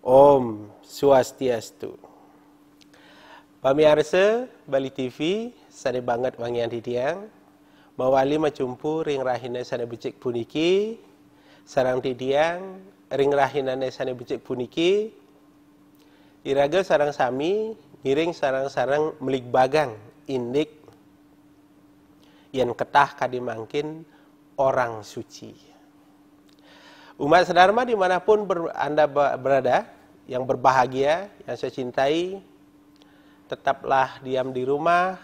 Om Swastiastu. Pamirsa Bali TV, sana banget wangi yang didiang. Mawali macumpu ring rahina sana becik puniki. Sarang didiang ring rahina sana becik puniki. Iraga sarang sami ngiring sarang-sarang melik bagang indik yang ketah kadimangkin orang suci. Umat sedharma dimanapun ber, Anda berada, yang berbahagia, yang saya cintai, tetaplah diam di rumah,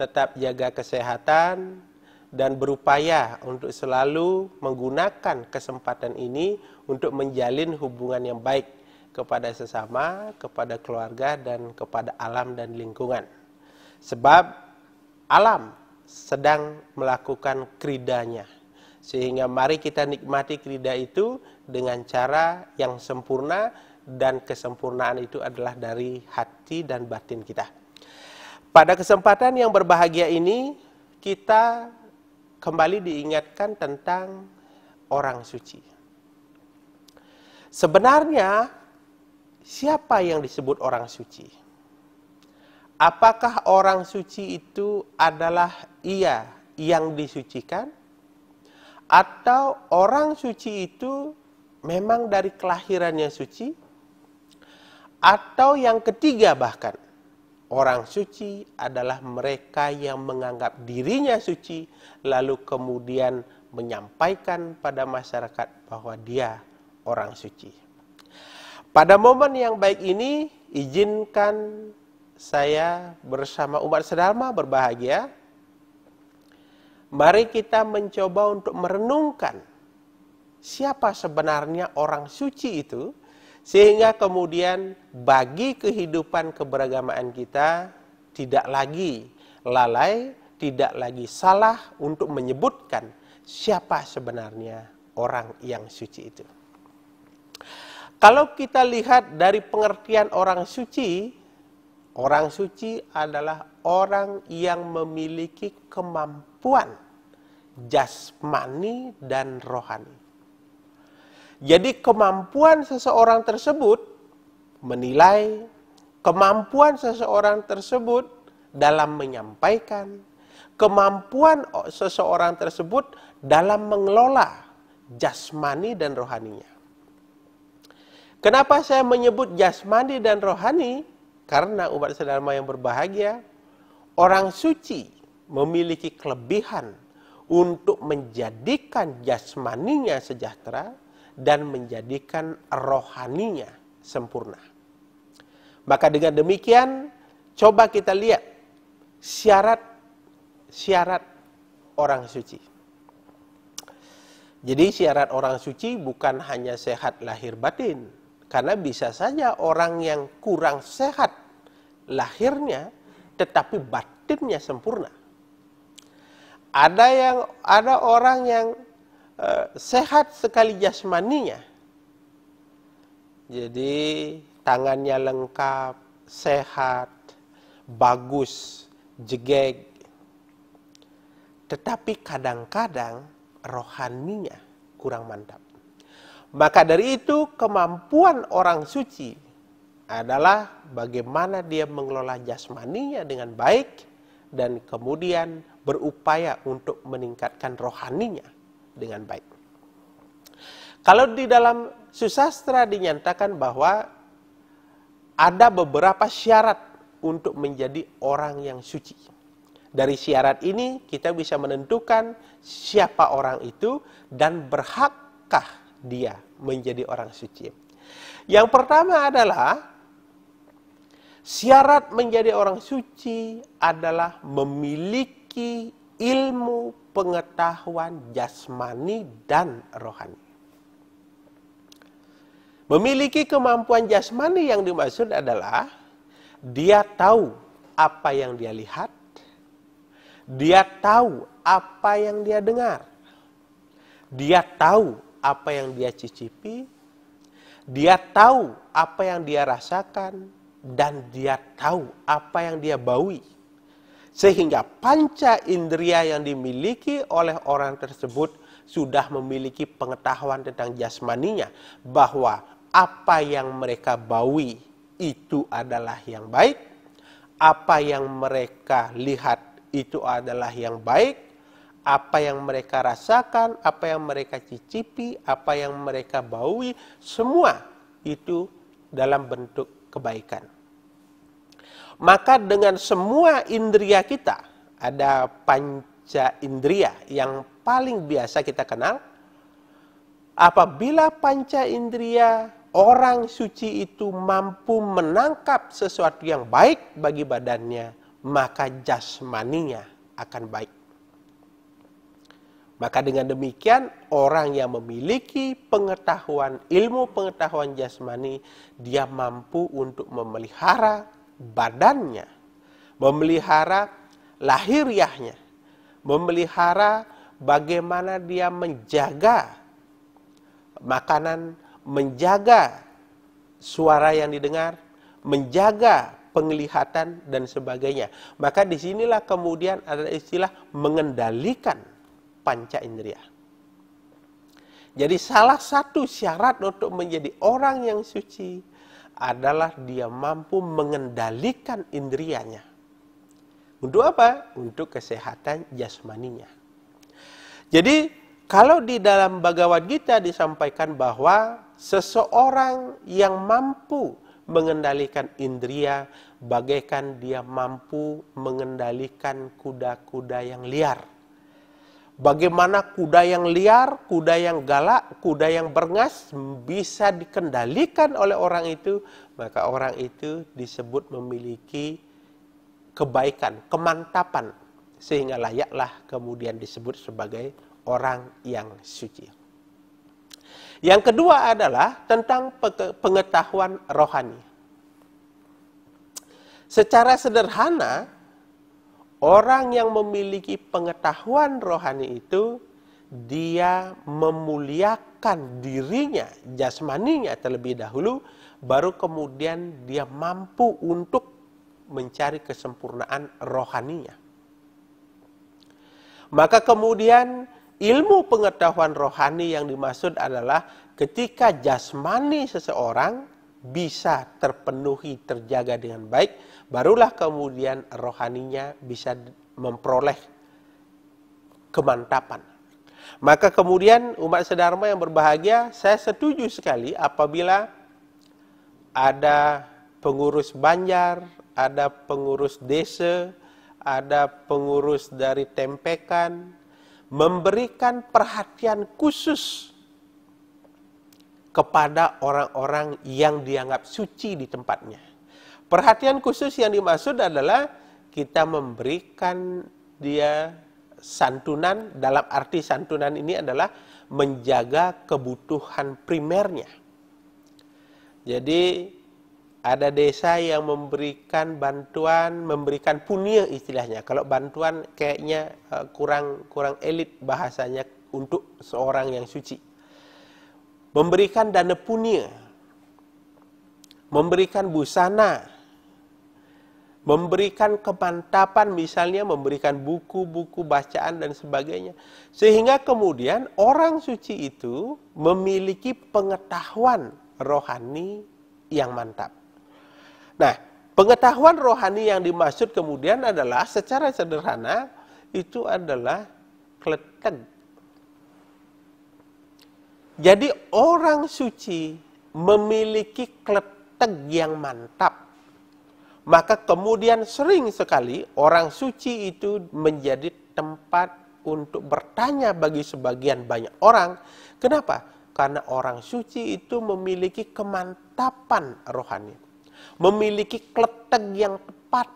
tetap jaga kesehatan, dan berupaya untuk selalu menggunakan kesempatan ini untuk menjalin hubungan yang baik kepada sesama, kepada keluarga, dan kepada alam dan lingkungan. Sebab alam sedang melakukan kridanya sehingga mari kita nikmati krida itu dengan cara yang sempurna dan kesempurnaan itu adalah dari hati dan batin kita. Pada kesempatan yang berbahagia ini kita kembali diingatkan tentang orang suci. Sebenarnya siapa yang disebut orang suci? apakah orang suci itu adalah ia yang disucikan atau orang suci itu memang dari kelahirannya suci, atau yang ketiga bahkan orang suci adalah mereka yang menganggap dirinya suci, lalu kemudian menyampaikan pada masyarakat bahwa dia orang suci. Pada momen yang baik ini, izinkan saya bersama umat sedharma berbahagia Mari kita mencoba untuk merenungkan siapa sebenarnya orang suci itu sehingga kemudian bagi kehidupan keberagamaan kita tidak lagi lalai, tidak lagi salah untuk menyebutkan siapa sebenarnya orang yang suci itu. Kalau kita lihat dari pengertian orang suci, Orang suci adalah orang yang memiliki kemampuan jasmani dan rohani. Jadi kemampuan seseorang tersebut menilai, kemampuan seseorang tersebut dalam menyampaikan, kemampuan seseorang tersebut dalam mengelola jasmani dan rohaninya. Kenapa saya menyebut jasmani dan rohani? Karena umat sedarma yang berbahagia, orang suci memiliki kelebihan untuk menjadikan jasmaninya sejahtera dan menjadikan rohaninya sempurna. Maka dengan demikian, coba kita lihat syarat-syarat orang suci. Jadi syarat orang suci bukan hanya sehat lahir batin, karena bisa saja orang yang kurang sehat lahirnya tetapi batinnya sempurna. Ada yang ada orang yang uh, sehat sekali jasmaninya. Jadi tangannya lengkap, sehat, bagus, jegeg. Tetapi kadang-kadang rohaninya kurang mantap. Maka dari itu kemampuan orang suci adalah bagaimana dia mengelola jasmaninya dengan baik dan kemudian berupaya untuk meningkatkan rohaninya dengan baik. Kalau di dalam susastra dinyatakan bahwa ada beberapa syarat untuk menjadi orang yang suci. Dari syarat ini kita bisa menentukan siapa orang itu dan berhakkah dia menjadi orang suci. Yang pertama adalah syarat menjadi orang suci adalah memiliki ilmu pengetahuan jasmani dan rohani. Memiliki kemampuan jasmani yang dimaksud adalah dia tahu apa yang dia lihat, dia tahu apa yang dia dengar, dia tahu apa yang dia cicipi, dia tahu apa yang dia rasakan, dan dia tahu apa yang dia baui. Sehingga panca indera yang dimiliki oleh orang tersebut sudah memiliki pengetahuan tentang jasmaninya bahwa apa yang mereka baui itu adalah yang baik, apa yang mereka lihat itu adalah yang baik, apa yang mereka rasakan, apa yang mereka cicipi, apa yang mereka baui, semua itu dalam bentuk kebaikan. Maka dengan semua indria kita, ada panca indria yang paling biasa kita kenal. Apabila panca indria orang suci itu mampu menangkap sesuatu yang baik bagi badannya, maka jasmaninya akan baik maka dengan demikian orang yang memiliki pengetahuan ilmu pengetahuan jasmani dia mampu untuk memelihara badannya, memelihara lahiriahnya, memelihara bagaimana dia menjaga makanan, menjaga suara yang didengar, menjaga penglihatan dan sebagainya. Maka disinilah kemudian ada istilah mengendalikan panca indera. Jadi salah satu syarat untuk menjadi orang yang suci adalah dia mampu mengendalikan indrianya. Untuk apa? Untuk kesehatan jasmaninya. Jadi kalau di dalam Bhagavad Gita disampaikan bahwa seseorang yang mampu mengendalikan indria bagaikan dia mampu mengendalikan kuda-kuda yang liar bagaimana kuda yang liar, kuda yang galak, kuda yang bernas bisa dikendalikan oleh orang itu, maka orang itu disebut memiliki kebaikan, kemantapan, sehingga layaklah kemudian disebut sebagai orang yang suci. Yang kedua adalah tentang pengetahuan rohani. Secara sederhana, Orang yang memiliki pengetahuan rohani itu, dia memuliakan dirinya, jasmaninya terlebih dahulu, baru kemudian dia mampu untuk mencari kesempurnaan rohaninya. Maka kemudian ilmu pengetahuan rohani yang dimaksud adalah ketika jasmani seseorang bisa terpenuhi, terjaga dengan baik, barulah kemudian rohaninya bisa memperoleh kemantapan. Maka kemudian umat sedharma yang berbahagia, saya setuju sekali apabila ada pengurus Banjar, ada pengurus desa, ada pengurus dari Tempekan, memberikan perhatian khusus kepada orang-orang yang dianggap suci di tempatnya. Perhatian khusus yang dimaksud adalah kita memberikan dia santunan dalam arti santunan ini adalah menjaga kebutuhan primernya. Jadi ada desa yang memberikan bantuan, memberikan punya istilahnya. Kalau bantuan kayaknya eh, kurang kurang elit bahasanya untuk seorang yang suci memberikan dana punya, memberikan busana, memberikan kemantapan misalnya memberikan buku-buku bacaan dan sebagainya sehingga kemudian orang suci itu memiliki pengetahuan rohani yang mantap. Nah, pengetahuan rohani yang dimaksud kemudian adalah secara sederhana itu adalah kleteg jadi orang suci memiliki kleteg yang mantap. Maka kemudian sering sekali orang suci itu menjadi tempat untuk bertanya bagi sebagian banyak orang. Kenapa? Karena orang suci itu memiliki kemantapan rohani. Memiliki kleteg yang tepat.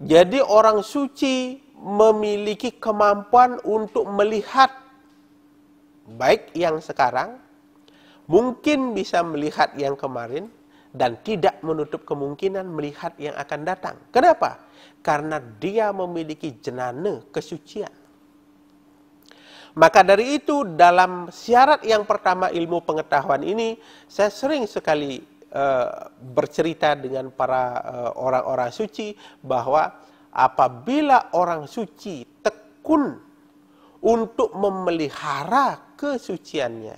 Jadi orang suci memiliki kemampuan untuk melihat baik yang sekarang, mungkin bisa melihat yang kemarin, dan tidak menutup kemungkinan melihat yang akan datang. Kenapa? Karena dia memiliki jenana kesucian. Maka dari itu dalam syarat yang pertama ilmu pengetahuan ini saya sering sekali e, bercerita dengan para eh, orang-orang e, orang -orang suci bahwa apabila orang suci tekun untuk memelihara kesuciannya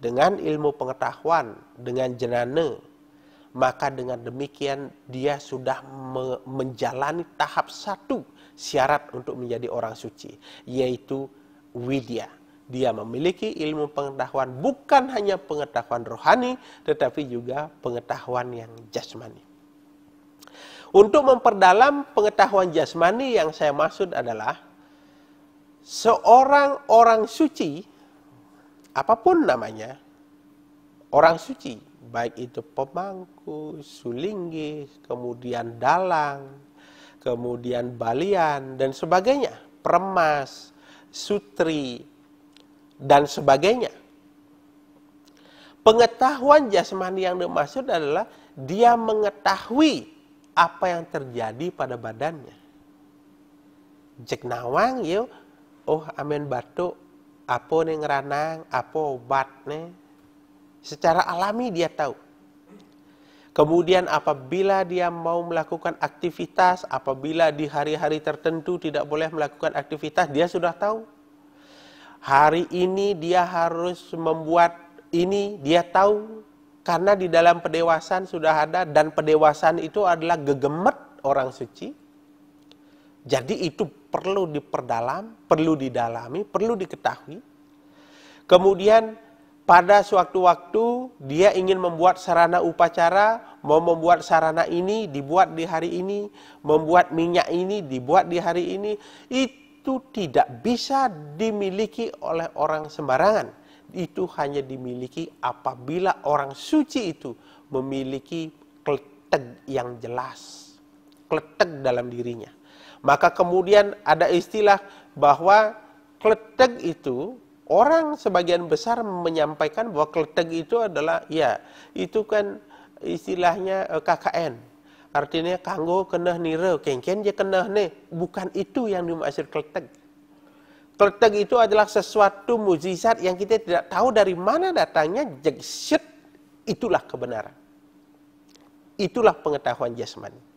dengan ilmu pengetahuan, dengan jenane, maka dengan demikian dia sudah me menjalani tahap satu syarat untuk menjadi orang suci, yaitu widya. Dia memiliki ilmu pengetahuan bukan hanya pengetahuan rohani, tetapi juga pengetahuan yang jasmani. Untuk memperdalam pengetahuan jasmani yang saya maksud adalah seorang orang suci apapun namanya, orang suci, baik itu pemangku, sulinggi, kemudian dalang, kemudian balian, dan sebagainya, permas, sutri, dan sebagainya. Pengetahuan jasmani yang dimaksud adalah dia mengetahui apa yang terjadi pada badannya. Jek nawang yo, oh amin batuk, apa nih ranang, apa obat nih. Secara alami dia tahu. Kemudian apabila dia mau melakukan aktivitas, apabila di hari-hari tertentu tidak boleh melakukan aktivitas, dia sudah tahu. Hari ini dia harus membuat ini, dia tahu. Karena di dalam pedewasan sudah ada dan pedewasan itu adalah gegemet orang suci. Jadi itu perlu diperdalam, perlu didalami, perlu diketahui. Kemudian pada suatu waktu dia ingin membuat sarana upacara, mau membuat sarana ini dibuat di hari ini, membuat minyak ini dibuat di hari ini, itu tidak bisa dimiliki oleh orang sembarangan. Itu hanya dimiliki apabila orang suci itu memiliki kletek yang jelas, kletek dalam dirinya. Maka kemudian ada istilah bahwa kleteg itu orang sebagian besar menyampaikan bahwa kleteg itu adalah ya itu kan istilahnya e, KKN artinya kanggo kena nira kengken je kena ne bukan itu yang dimaksud kleteg kleteg itu adalah sesuatu mujizat yang kita tidak tahu dari mana datangnya Jeksit, itulah kebenaran itulah pengetahuan jasmani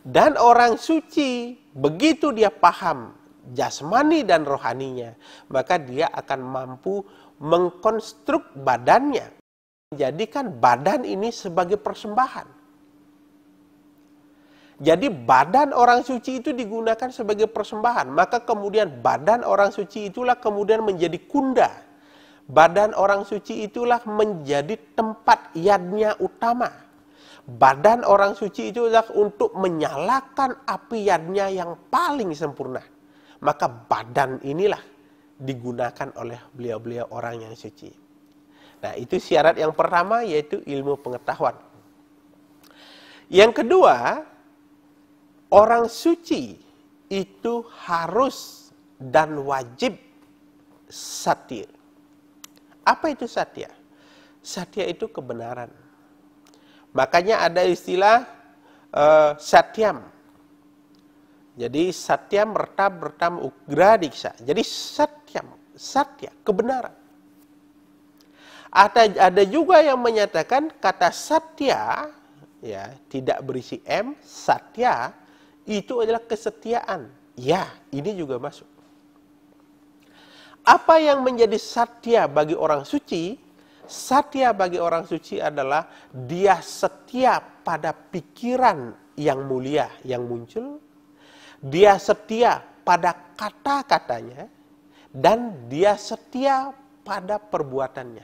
dan orang suci begitu dia paham jasmani dan rohaninya, maka dia akan mampu mengkonstruk badannya. Menjadikan badan ini sebagai persembahan. Jadi badan orang suci itu digunakan sebagai persembahan. Maka kemudian badan orang suci itulah kemudian menjadi kunda. Badan orang suci itulah menjadi tempat yadnya utama badan orang suci itu adalah untuk menyalakan apiannya yang paling sempurna. Maka badan inilah digunakan oleh beliau-beliau orang yang suci. Nah, itu syarat yang pertama yaitu ilmu pengetahuan. Yang kedua, orang suci itu harus dan wajib setia. Apa itu satya? Satya itu kebenaran Makanya ada istilah uh, satyam. Jadi satyam mertam bertam ugra diksa. Jadi satyam, satya, kebenaran. Ada, ada juga yang menyatakan kata satya ya tidak berisi m, satya itu adalah kesetiaan. Ya, ini juga masuk. Apa yang menjadi satya bagi orang suci Satya bagi orang suci adalah dia setia pada pikiran yang mulia yang muncul, dia setia pada kata-katanya, dan dia setia pada perbuatannya.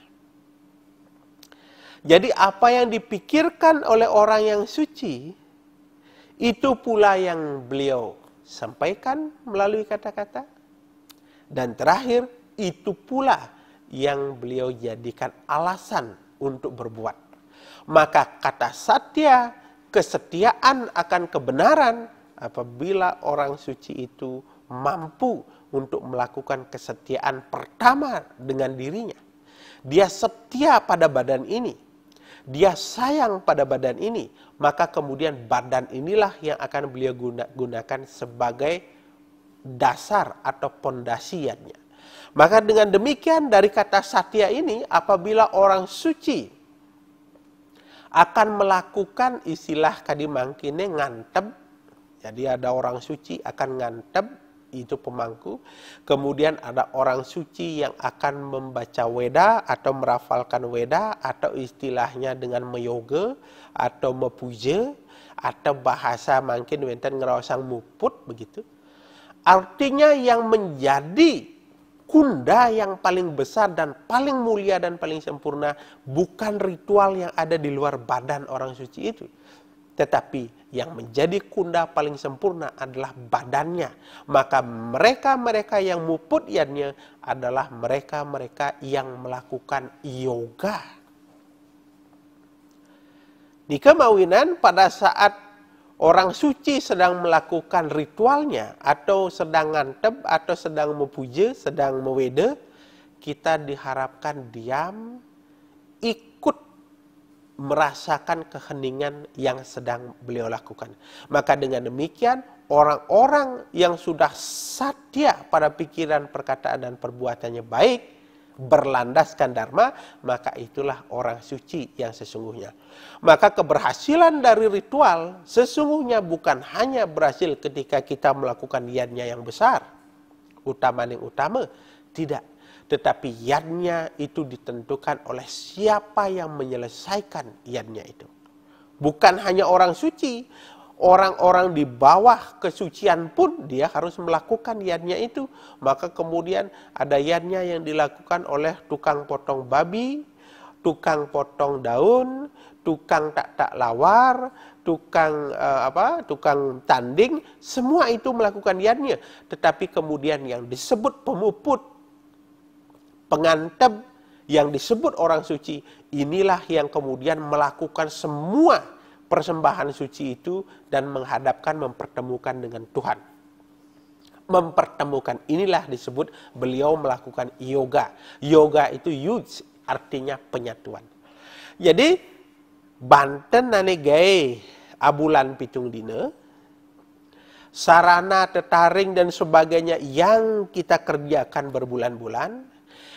Jadi, apa yang dipikirkan oleh orang yang suci itu pula yang beliau sampaikan melalui kata-kata, dan terakhir, itu pula yang beliau jadikan alasan untuk berbuat. Maka kata satya, kesetiaan akan kebenaran apabila orang suci itu mampu untuk melakukan kesetiaan pertama dengan dirinya. Dia setia pada badan ini. Dia sayang pada badan ini, maka kemudian badan inilah yang akan beliau gunakan sebagai dasar atau pondasiannya maka dengan demikian dari kata satya ini apabila orang suci akan melakukan istilah kadimangkine ngantep. Jadi ada orang suci akan ngantep itu pemangku. Kemudian ada orang suci yang akan membaca weda atau merafalkan weda atau istilahnya dengan meyoga atau mepuja atau bahasa mungkin wenten ngerosang muput begitu. Artinya yang menjadi kunda yang paling besar dan paling mulia dan paling sempurna bukan ritual yang ada di luar badan orang suci itu. Tetapi yang menjadi kunda paling sempurna adalah badannya. Maka mereka-mereka yang yannya adalah mereka-mereka yang melakukan yoga. Di kemawinan pada saat orang suci sedang melakukan ritualnya atau sedang ngantep atau sedang memuja, sedang mewede, kita diharapkan diam, ikut merasakan keheningan yang sedang beliau lakukan. Maka dengan demikian, orang-orang yang sudah satya pada pikiran, perkataan, dan perbuatannya baik, berlandaskan dharma, maka itulah orang suci yang sesungguhnya. Maka keberhasilan dari ritual sesungguhnya bukan hanya berhasil ketika kita melakukan yadnya yang besar, utama yang utama, tidak. Tetapi yadnya itu ditentukan oleh siapa yang menyelesaikan yadnya itu. Bukan hanya orang suci, orang-orang di bawah kesucian pun dia harus melakukan yadnya itu. Maka kemudian ada yadnya yang dilakukan oleh tukang potong babi, tukang potong daun, tukang tak tak lawar, tukang uh, apa, tukang tanding, semua itu melakukan yadnya. Tetapi kemudian yang disebut pemuput, pengantep yang disebut orang suci, inilah yang kemudian melakukan semua persembahan suci itu dan menghadapkan mempertemukan dengan Tuhan. Mempertemukan inilah disebut beliau melakukan yoga. Yoga itu yuj artinya penyatuan. Jadi Banten nane gay abulan pitung dina sarana tetaring dan sebagainya yang kita kerjakan berbulan-bulan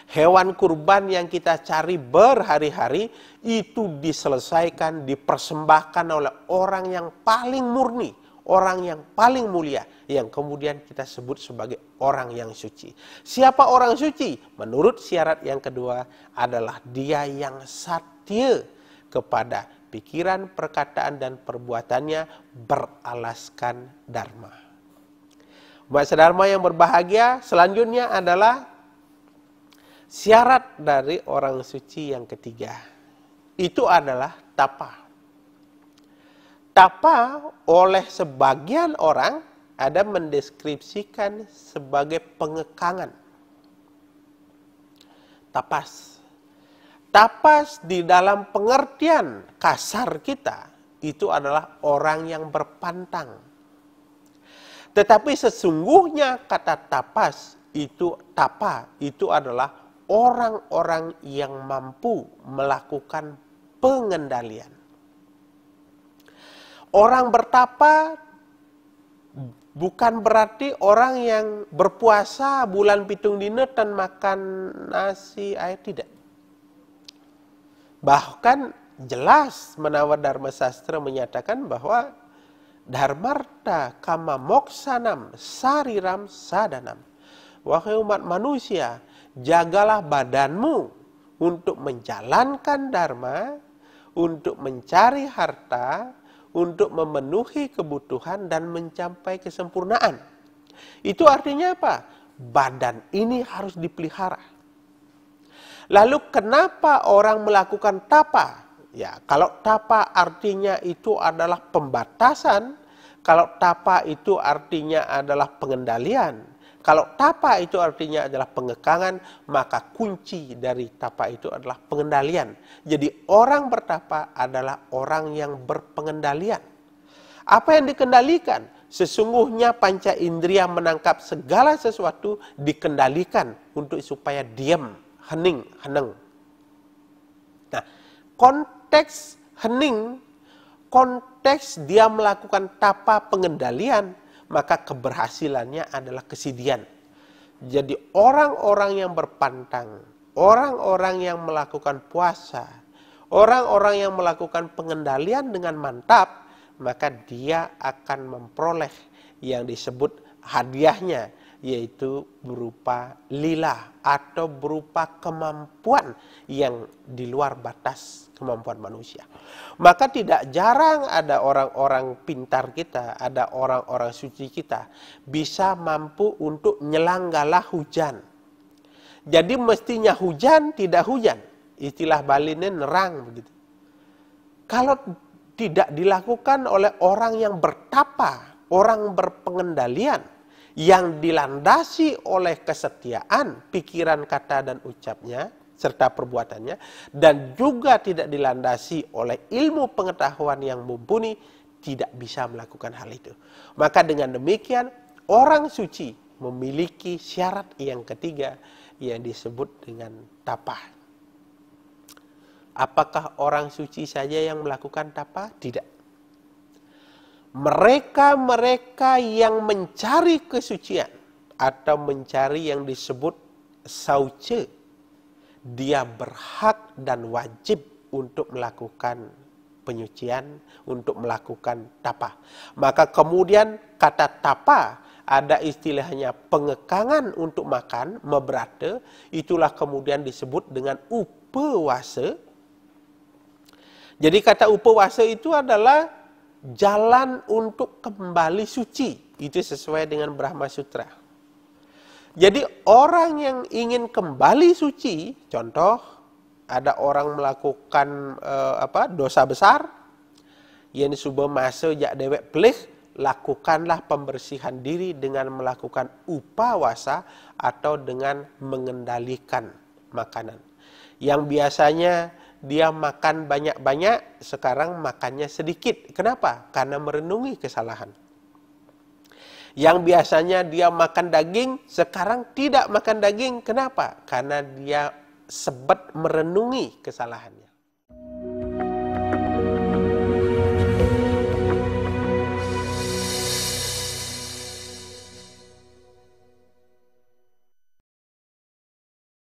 hewan kurban yang kita cari berhari-hari itu diselesaikan, dipersembahkan oleh orang yang paling murni, orang yang paling mulia yang kemudian kita sebut sebagai orang yang suci. Siapa orang suci? Menurut syarat yang kedua adalah dia yang satya kepada pikiran, perkataan dan perbuatannya beralaskan dharma. Bahasa dharma yang berbahagia selanjutnya adalah Syarat dari orang suci yang ketiga itu adalah tapa. Tapa oleh sebagian orang ada mendeskripsikan sebagai pengekangan. Tapas. Tapas di dalam pengertian kasar kita itu adalah orang yang berpantang. Tetapi sesungguhnya kata tapas itu tapa itu adalah orang-orang yang mampu melakukan pengendalian. Orang bertapa bukan berarti orang yang berpuasa bulan pitung dina dan makan nasi air tidak. Bahkan jelas menawar Dharma Sastra menyatakan bahwa Dharmarta kama moksanam sariram sadanam. Wahai umat manusia, jagalah badanmu untuk menjalankan dharma, untuk mencari harta, untuk memenuhi kebutuhan dan mencapai kesempurnaan. Itu artinya apa? Badan ini harus dipelihara. Lalu kenapa orang melakukan tapa? Ya, kalau tapa artinya itu adalah pembatasan, kalau tapa itu artinya adalah pengendalian. Kalau tapa itu artinya adalah pengekangan, maka kunci dari tapa itu adalah pengendalian. Jadi orang bertapa adalah orang yang berpengendalian. Apa yang dikendalikan? Sesungguhnya panca indria menangkap segala sesuatu dikendalikan untuk supaya diam, hening, heneng. Nah, konteks hening, konteks dia melakukan tapa pengendalian maka keberhasilannya adalah kesidian. Jadi orang-orang yang berpantang, orang-orang yang melakukan puasa, orang-orang yang melakukan pengendalian dengan mantap, maka dia akan memperoleh yang disebut hadiahnya, yaitu berupa lila atau berupa kemampuan yang di luar batas kemampuan manusia. Maka tidak jarang ada orang-orang pintar kita, ada orang-orang suci kita bisa mampu untuk nyelanggalah hujan. Jadi mestinya hujan tidak hujan. Istilah Balinnya nerang begitu. Kalau tidak dilakukan oleh orang yang bertapa, orang berpengendalian, yang dilandasi oleh kesetiaan pikiran, kata, dan ucapnya, serta perbuatannya, dan juga tidak dilandasi oleh ilmu pengetahuan yang mumpuni, tidak bisa melakukan hal itu. Maka dengan demikian, orang suci memiliki syarat yang ketiga yang disebut dengan tapah. Apakah orang suci saja yang melakukan tapah? Tidak mereka-mereka yang mencari kesucian atau mencari yang disebut sauce, dia berhak dan wajib untuk melakukan penyucian, untuk melakukan tapa. Maka kemudian kata tapa ada istilahnya pengekangan untuk makan, meberate, itulah kemudian disebut dengan upewase. Jadi kata upewase itu adalah jalan untuk kembali suci. Itu sesuai dengan Brahma Sutra. Jadi orang yang ingin kembali suci, contoh ada orang melakukan eh, apa dosa besar, yang subuh masa jak dewek pelih, lakukanlah pembersihan diri dengan melakukan upawasa atau dengan mengendalikan makanan. Yang biasanya dia makan banyak-banyak, sekarang makannya sedikit. Kenapa? Karena merenungi kesalahan. Yang biasanya dia makan daging, sekarang tidak makan daging. Kenapa? Karena dia sebet merenungi kesalahannya.